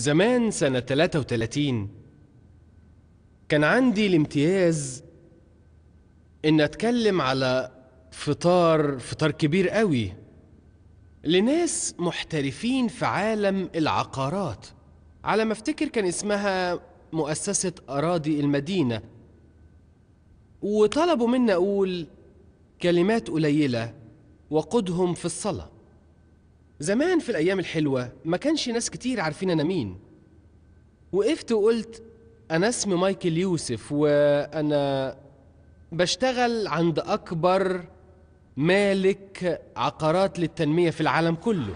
زمان سنة 33 كان عندي الامتياز إن أتكلم على فطار فطار كبير قوي لناس محترفين في عالم العقارات على ما افتكر كان اسمها مؤسسة أراضي المدينة وطلبوا مني أقول كلمات قليلة وقودهم في الصلاة زمان في الأيام الحلوة ما كانش ناس كتير عارفين أنا مين وقفت وقلت أنا اسمي مايكل يوسف وأنا بشتغل عند أكبر مالك عقارات للتنمية في العالم كله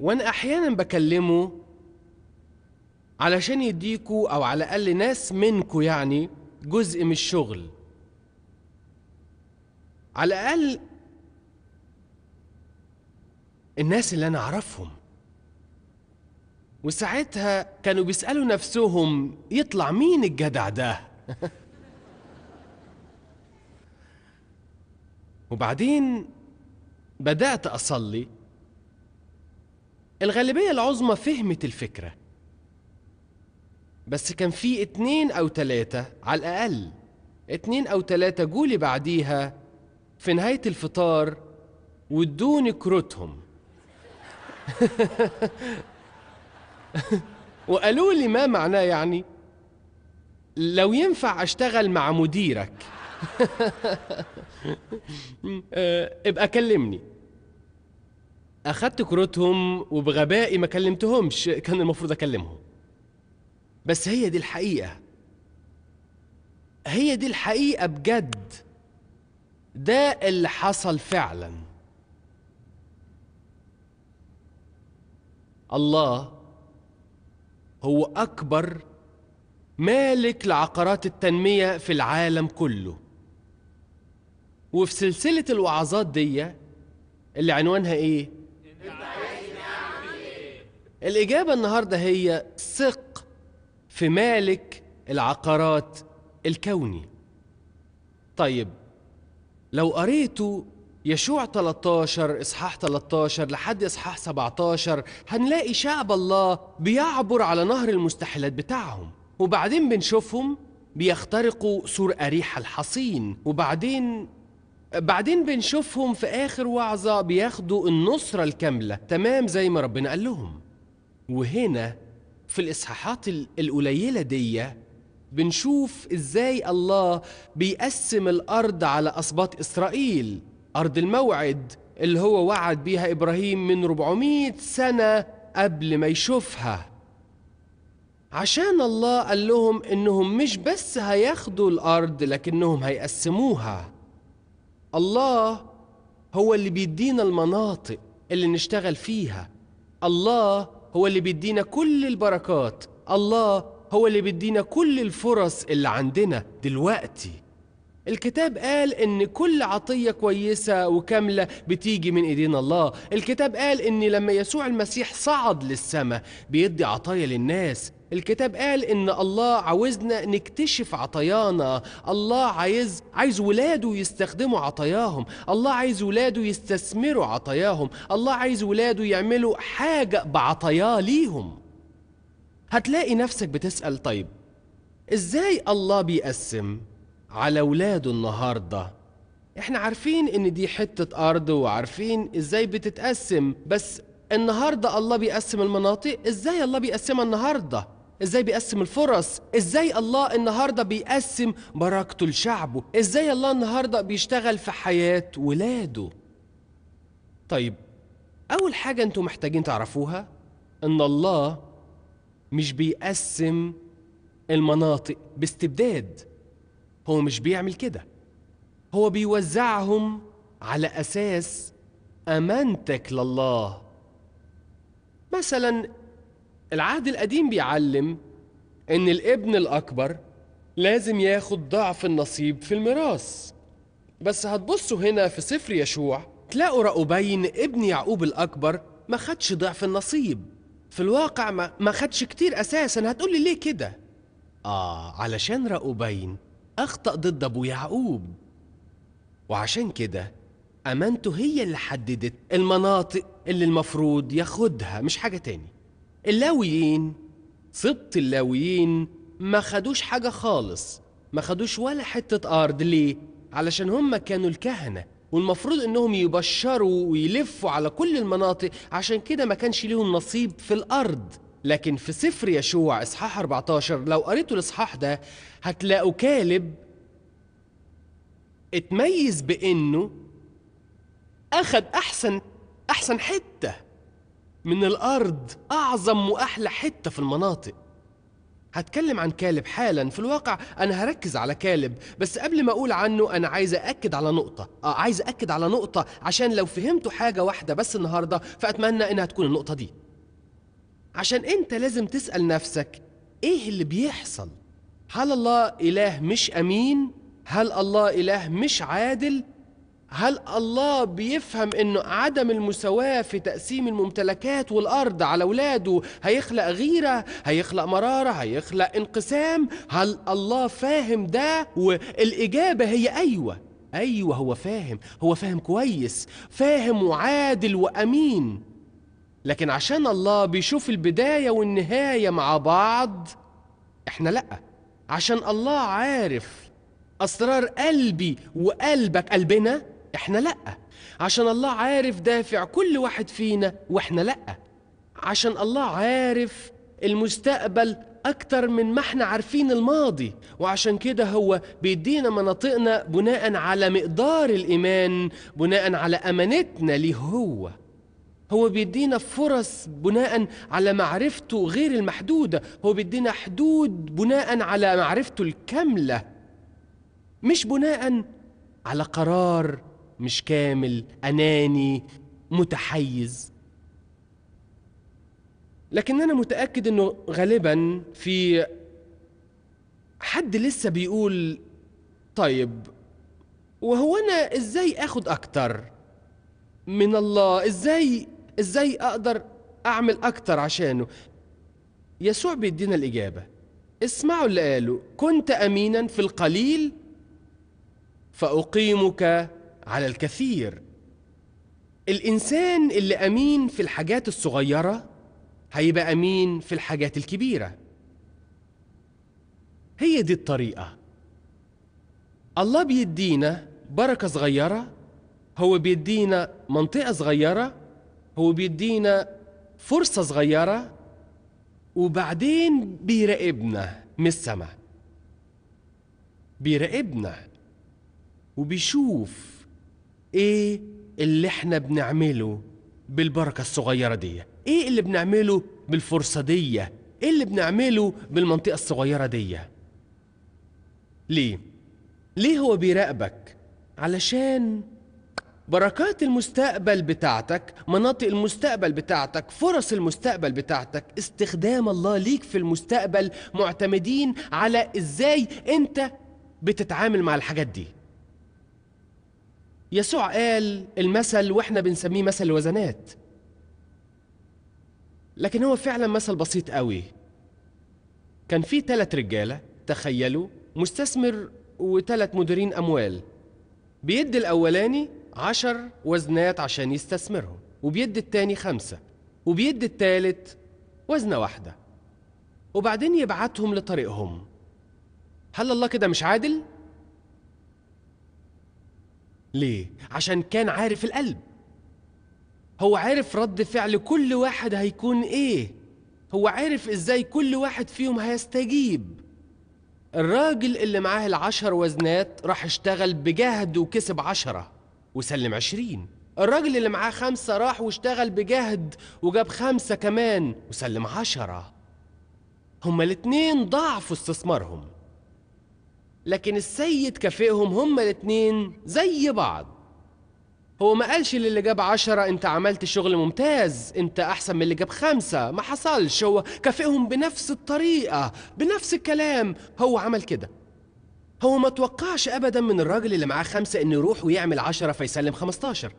وأنا أحيانا بكلمه علشان يديكوا أو على الأقل ناس منكوا يعني جزء من الشغل على الأقل الناس اللي أنا أعرفهم وساعتها كانوا بيسألوا نفسهم يطلع مين الجدع ده وبعدين بدأت أصلي الغالبية العظمى فهمت الفكرة بس كان في اتنين أو تلاتة على الأقل اتنين أو تلاتة جولي بعديها في نهاية الفطار ودوني كروتهم وقالوا لي ما معناه يعني لو ينفع اشتغل مع مديرك آه، ابقى كلمني اخدت كروتهم وبغبائي ما كلمتهمش كان المفروض اكلمهم بس هي دي الحقيقه هي دي الحقيقه بجد ده اللي حصل فعلا الله هو أكبر مالك لعقارات التنمية في العالم كله وفي سلسلة الوعظات دي اللي عنوانها إيه؟ الإجابة النهاردة هي ثق في مالك العقارات الكوني طيب لو قريتوا يشوع 13 اصحاح 13 لحد اصحاح 17 هنلاقي شعب الله بيعبر على نهر المستحيلات بتاعهم وبعدين بنشوفهم بيخترقوا سور اريح الحصين وبعدين بعدين بنشوفهم في آخر وعظة بياخدوا النصرة الكاملة تمام زي ما ربنا قال لهم وهنا في الإصحاحات القليلة دي بنشوف ازاي الله بيقسم الارض على اسباط اسرائيل ارض الموعد اللي هو وعد بيها ابراهيم من 400 سنه قبل ما يشوفها عشان الله قال لهم انهم مش بس هياخدوا الارض لكنهم هيقسموها الله هو اللي بيدينا المناطق اللي نشتغل فيها الله هو اللي بيدينا كل البركات الله هو اللي بيدينا كل الفرص اللي عندنا دلوقتي الكتاب قال ان كل عطية كويسة وكاملة بتيجي من ايدين الله الكتاب قال ان لما يسوع المسيح صعد للسماء بيدي عطايا للناس الكتاب قال ان الله عاوزنا نكتشف عطايانا الله عايز عايز ولاده يستخدموا عطاياهم الله عايز ولاده يستثمروا عطاياهم الله عايز ولاده يعملوا حاجة بعطاياه ليهم هتلاقي نفسك بتسأل طيب إزاي الله بيقسم على ولاده النهارده احنا عارفين ان دي حتة ارض وعارفين ازاي بتتقسم بس النهاردة الله بيقسم المناطق ازاي الله بيقسمها النهاردة ازاي بيقسم الفرص ازاي الله النهاردة بيقسم بركته لشعبه ازاي الله النهاردة بيشتغل في حياة ولاده طيب اول حاجة أنتم محتاجين تعرفوها ان الله مش بيقسم المناطق باستبداد هو مش بيعمل كده هو بيوزعهم على أساس أمانتك لله مثلا العهد القديم بيعلم إن الابن الأكبر لازم ياخد ضعف النصيب في الميراث بس هتبصوا هنا في سفر يشوع تلاقوا رأوبين ابن يعقوب الأكبر ما خدش ضعف النصيب في الواقع ما, ما خدش كتير أساسا هتقولي ليه كده آه علشان رأوبين أخطأ ضد أبو يعقوب وعشان كده أمانته هي اللي حددت المناطق اللي المفروض ياخدها مش حاجة تاني اللاويين سبط اللاويين ما خدوش حاجة خالص ما خدوش ولا حتة أرض ليه؟ علشان هم كانوا الكهنة والمفروض انهم يبشروا ويلفوا على كل المناطق عشان كده ما كانش ليهم نصيب في الارض لكن في سفر يشوع اصحاح 14 لو قريتوا الاصحاح ده هتلاقوا كالب اتميز بانه اخد احسن احسن حته من الارض اعظم واحلى حته في المناطق هتكلم عن كالب حالا في الواقع انا هركز على كالب بس قبل ما اقول عنه انا عايز اكد على نقطه اه عايز اكد على نقطه عشان لو فهمتوا حاجه واحده بس النهارده فاتمنى انها تكون النقطه دي عشان انت لازم تسال نفسك ايه اللي بيحصل هل الله اله مش امين هل الله اله مش عادل هل الله بيفهم انه عدم المساواة في تقسيم الممتلكات والارض على اولاده هيخلق غيرة هيخلق مرارة هيخلق انقسام هل الله فاهم ده والاجابة هي ايوه ايوه هو فاهم هو فاهم كويس فاهم وعادل وامين لكن عشان الله بيشوف البداية والنهاية مع بعض احنا لأ عشان الله عارف أسرار قلبي وقلبك قلبنا احنا لأ عشان الله عارف دافع كل واحد فينا واحنا لأ عشان الله عارف المستقبل أكتر من ما احنا عارفين الماضي وعشان كده هو بيدينا مناطقنا بناء على مقدار الإيمان بناء على أمانتنا ليه هو هو بيدينا فرص بناء على معرفته غير المحدودة هو بيدينا حدود بناء على معرفته الكاملة مش بناء على قرار مش كامل أناني متحيز لكن أنا متأكد أنه غالبا في حد لسه بيقول طيب وهو أنا إزاي أخد أكتر من الله إزاي إزاي أقدر أعمل أكتر عشانه يسوع بيدينا الإجابة اسمعوا اللي قاله كنت أمينا في القليل فأقيمك على الكثير الانسان اللي امين في الحاجات الصغيره هيبقى امين في الحاجات الكبيره هي دي الطريقه الله بيدينا بركه صغيره هو بيدينا منطقه صغيره هو بيدينا فرصه صغيره وبعدين بيراقبنا من السماء بيراقبنا وبيشوف ايه اللي احنا بنعمله بالبركه الصغيره دي ايه اللي بنعمله بالفرصه دي ايه اللي بنعمله بالمنطقه الصغيره دي ليه ليه هو بيراقبك علشان بركات المستقبل بتاعتك مناطق المستقبل بتاعتك فرص المستقبل بتاعتك استخدام الله ليك في المستقبل معتمدين على ازاي انت بتتعامل مع الحاجات دي يسوع قال المثل واحنا بنسميه مثل الوزنات لكن هو فعلا مثل بسيط قوي كان في ثلاث رجاله تخيلوا مستثمر وثلاث مديرين اموال بيدي الاولاني عشر وزنات عشان يستثمرهم وبيدي التاني خمسة وبيدي التالت وزنة واحدة وبعدين يبعتهم لطريقهم هل الله كده مش عادل؟ ليه؟ عشان كان عارف القلب هو عارف رد فعل كل واحد هيكون ايه هو عارف ازاي كل واحد فيهم هيستجيب الراجل اللي معاه العشر وزنات راح اشتغل بجهد وكسب عشرة وسلم عشرين الراجل اللي معاه خمسة راح واشتغل بجهد وجاب خمسة كمان وسلم عشرة هما الاتنين ضاعفوا استثمارهم لكن السيد كافئهم هما الاتنين زي بعض هو ما قالش للي جاب عشرة انت عملت شغل ممتاز انت احسن من اللي جاب خمسة ما حصلش هو كافئهم بنفس الطريقة بنفس الكلام هو عمل كده هو ما توقعش ابدا من الراجل اللي معاه خمسة انه يروح ويعمل عشرة فيسلم خمستاشر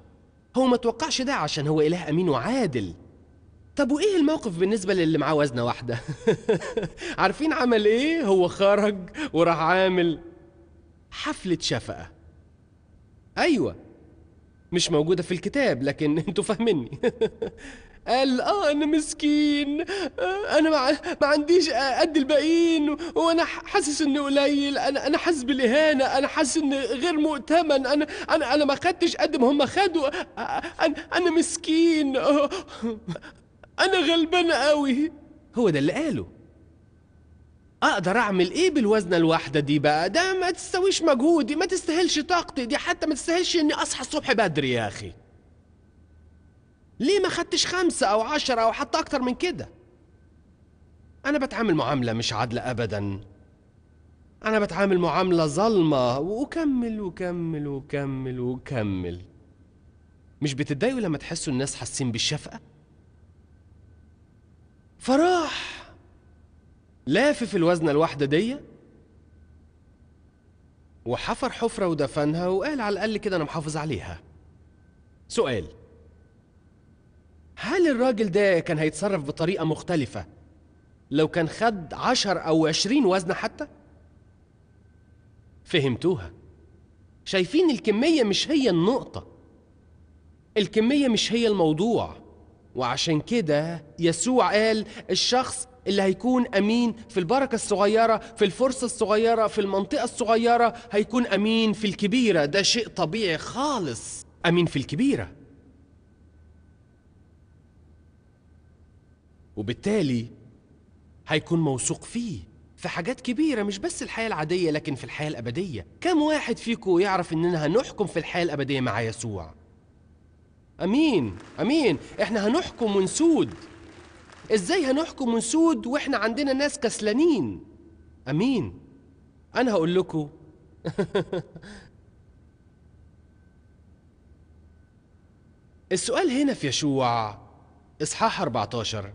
هو ما توقعش ده عشان هو اله امين وعادل طب وايه الموقف بالنسبه للي معاه وزنه واحده عارفين عمل ايه هو خرج وراح عامل حفله شفقه ايوه مش موجوده في الكتاب لكن انتوا فاهميني قال اه انا مسكين آه، انا ما, مع... عنديش آه، قد الباقيين وانا حاسس اني قليل انا انا حاسس بالاهانه انا حاسس اني غير مؤتمن انا انا انا ما خدتش قد ما هم خدوا آه، انا انا مسكين انا غلبانه قوي هو ده اللي قاله اقدر اعمل ايه بالوزنه الواحده دي بقى ده ما تستويش مجهودي ما تستاهلش طاقتي دي حتى ما تستاهلش اني اصحى الصبح بدري يا اخي ليه ما خدتش خمسة أو عشرة أو حتى أكتر من كده أنا بتعامل معاملة مش عادلة أبدا أنا بتعامل معاملة ظالمة وأكمل وكمل وكمل وكمل مش بتتضايقوا لما تحسوا الناس حاسين بالشفقة؟ فراح لافف الوزنة الواحدة دي وحفر حفرة ودفنها وقال على الأقل كده أنا محافظ عليها سؤال هل الراجل ده كان هيتصرف بطريقة مختلفة لو كان خد عشر أو عشرين وزنة حتى؟ فهمتوها شايفين الكمية مش هي النقطة الكمية مش هي الموضوع وعشان كده يسوع قال الشخص اللي هيكون امين في البركه الصغيره في الفرصه الصغيره في المنطقه الصغيره هيكون امين في الكبيره ده شيء طبيعي خالص امين في الكبيره وبالتالي هيكون موثوق فيه في حاجات كبيرة مش بس الحياة العادية لكن في الحياة الأبدية كم واحد فيكم يعرف إننا هنحكم في الحياة الأبدية مع يسوع امين امين احنا هنحكم ونسود ازاي هنحكم ونسود واحنا عندنا ناس كسلانين امين انا هقول لكم السؤال هنا في يشوع اصحاح 14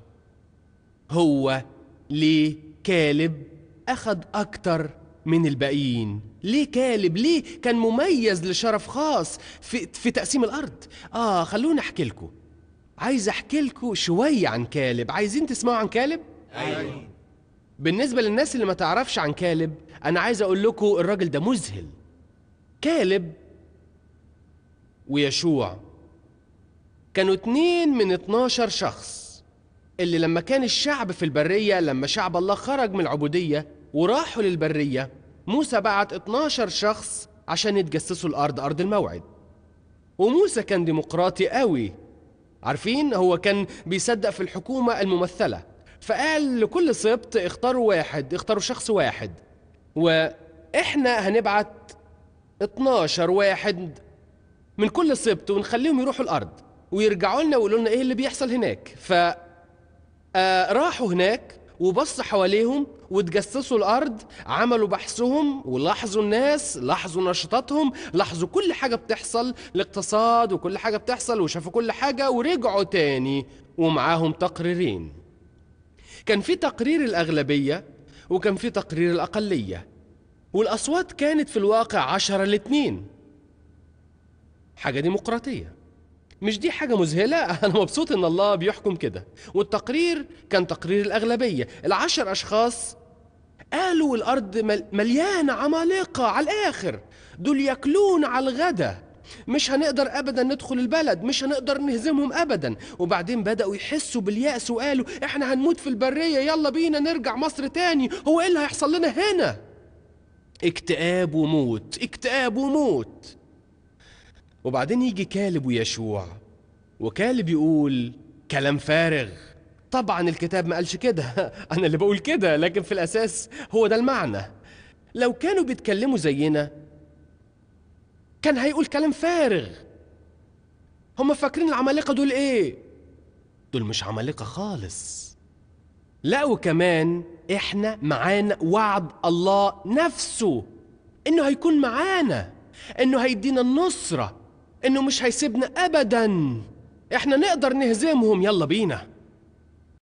هو ليه كالب اخذ اكتر من الباقيين ليه كالب ليه كان مميز لشرف خاص في, في تقسيم الأرض آه خلوني أحكي لكم عايز أحكي لكم شوية عن كالب عايزين تسمعوا عن كالب؟ أيوه بالنسبة للناس اللي ما تعرفش عن كالب أنا عايز أقول لكم الراجل ده مذهل كالب ويشوع كانوا اتنين من اتناشر شخص اللي لما كان الشعب في البرية لما شعب الله خرج من العبودية وراحوا للبرية موسى بعت 12 شخص عشان يتجسسوا الأرض أرض الموعد وموسى كان ديمقراطي قوي عارفين هو كان بيصدق في الحكومة الممثلة فقال لكل سبط اختاروا واحد اختاروا شخص واحد وإحنا هنبعت 12 واحد من كل سبط ونخليهم يروحوا الأرض ويرجعوا لنا ويقولوا لنا إيه اللي بيحصل هناك ف آه، راحوا هناك وبص حواليهم وتجسسوا الارض عملوا بحثهم ولاحظوا الناس لاحظوا نشاطاتهم لاحظوا كل حاجه بتحصل الاقتصاد وكل حاجه بتحصل وشافوا كل حاجه ورجعوا تاني ومعاهم تقريرين كان في تقرير الاغلبيه وكان في تقرير الاقليه والاصوات كانت في الواقع عشرة لاتنين حاجه ديمقراطيه مش دي حاجة مذهلة أنا مبسوط إن الله بيحكم كده والتقرير كان تقرير الأغلبية العشر أشخاص قالوا الأرض مليانة عمالقة على الآخر دول ياكلون على الغدا مش هنقدر أبدا ندخل البلد مش هنقدر نهزمهم أبدا وبعدين بدأوا يحسوا باليأس وقالوا إحنا هنموت في البرية يلا بينا نرجع مصر تاني هو إيه اللي هيحصل لنا هنا اكتئاب وموت اكتئاب وموت وبعدين يجي كالب ويشوع وكالب يقول كلام فارغ طبعا الكتاب ما قالش كده انا اللي بقول كده لكن في الاساس هو ده المعنى لو كانوا بيتكلموا زينا كان هيقول كلام فارغ هم فاكرين العمالقه دول ايه دول مش عمالقه خالص لا وكمان احنا معانا وعد الله نفسه انه هيكون معانا انه هيدينا النصره انه مش هيسيبنا ابدا احنا نقدر نهزمهم يلا بينا